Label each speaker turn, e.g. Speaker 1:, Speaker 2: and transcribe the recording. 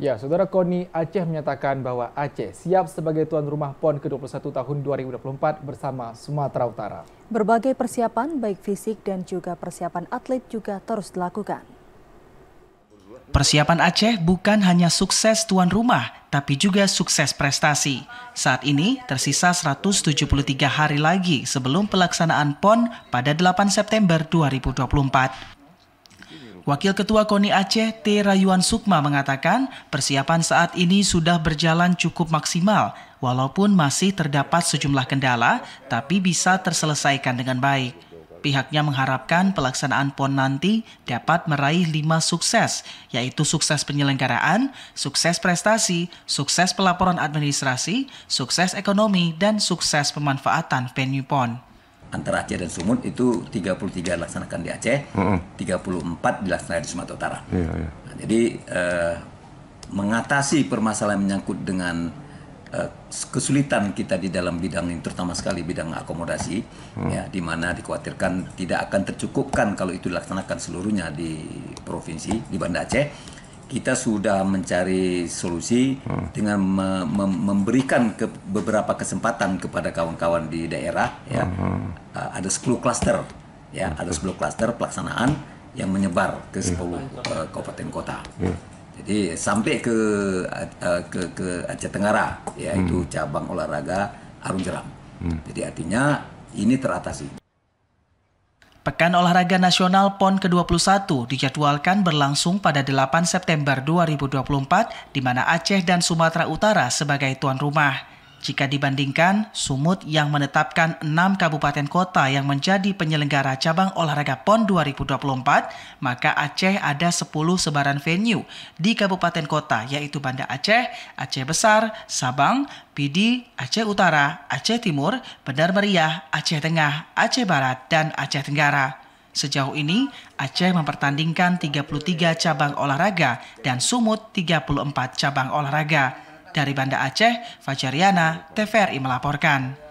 Speaker 1: Ya, Saudara Koni Aceh menyatakan bahwa Aceh siap sebagai tuan rumah PON ke-21 tahun 2024
Speaker 2: bersama Sumatera Utara. Berbagai persiapan baik fisik dan juga persiapan atlet juga terus dilakukan. Persiapan Aceh bukan hanya sukses tuan rumah, tapi juga sukses prestasi. Saat ini tersisa 173 hari lagi sebelum pelaksanaan PON pada 8 September 2024. Wakil Ketua KONI Aceh T. Rayuan Sukma mengatakan persiapan saat ini sudah berjalan cukup maksimal walaupun masih terdapat sejumlah kendala tapi bisa terselesaikan dengan baik. Pihaknya mengharapkan pelaksanaan PON nanti dapat meraih lima sukses, yaitu sukses penyelenggaraan, sukses prestasi, sukses pelaporan administrasi, sukses ekonomi, dan sukses pemanfaatan venue PON
Speaker 1: antara Aceh dan Sumut itu 33 dilaksanakan di Aceh, uh -uh. 34 dilaksanakan di Sumatera Utara. Yeah, yeah. Nah, jadi uh, mengatasi permasalahan menyangkut dengan uh, kesulitan kita di dalam bidang ini, terutama sekali bidang akomodasi, -huh. Mm. ya, di mana dikhawatirkan tidak akan tercukupkan kalau itu dilaksanakan seluruhnya di provinsi di Banda Aceh kita sudah mencari solusi hmm. dengan me me memberikan ke beberapa kesempatan kepada kawan-kawan di daerah ya. Hmm. Uh, ada 10 klaster ya, hmm. ada 10 klaster pelaksanaan yang menyebar ke 10 hmm. uh, kabupaten kota. hmm. Jadi sampai ke uh, ke ke Aceh Tenggara yaitu hmm. cabang olahraga arung jeram. Hmm. Jadi artinya ini teratasi.
Speaker 2: Pekan Olahraga Nasional PON ke-21 dijadwalkan berlangsung pada 8 September 2024 di mana Aceh dan Sumatera Utara sebagai tuan rumah jika dibandingkan Sumut yang menetapkan enam kabupaten kota yang menjadi penyelenggara cabang olahraga PON 2024, maka Aceh ada 10 sebaran venue di kabupaten kota yaitu Banda Aceh, Aceh Besar, Sabang, Pidi, Aceh Utara, Aceh Timur, Benar Meriah, Aceh Tengah, Aceh Barat, dan Aceh Tenggara. Sejauh ini, Aceh mempertandingkan 33 cabang olahraga dan Sumut 34 cabang olahraga. Dari Banda Aceh, Fajariana, TVRI melaporkan.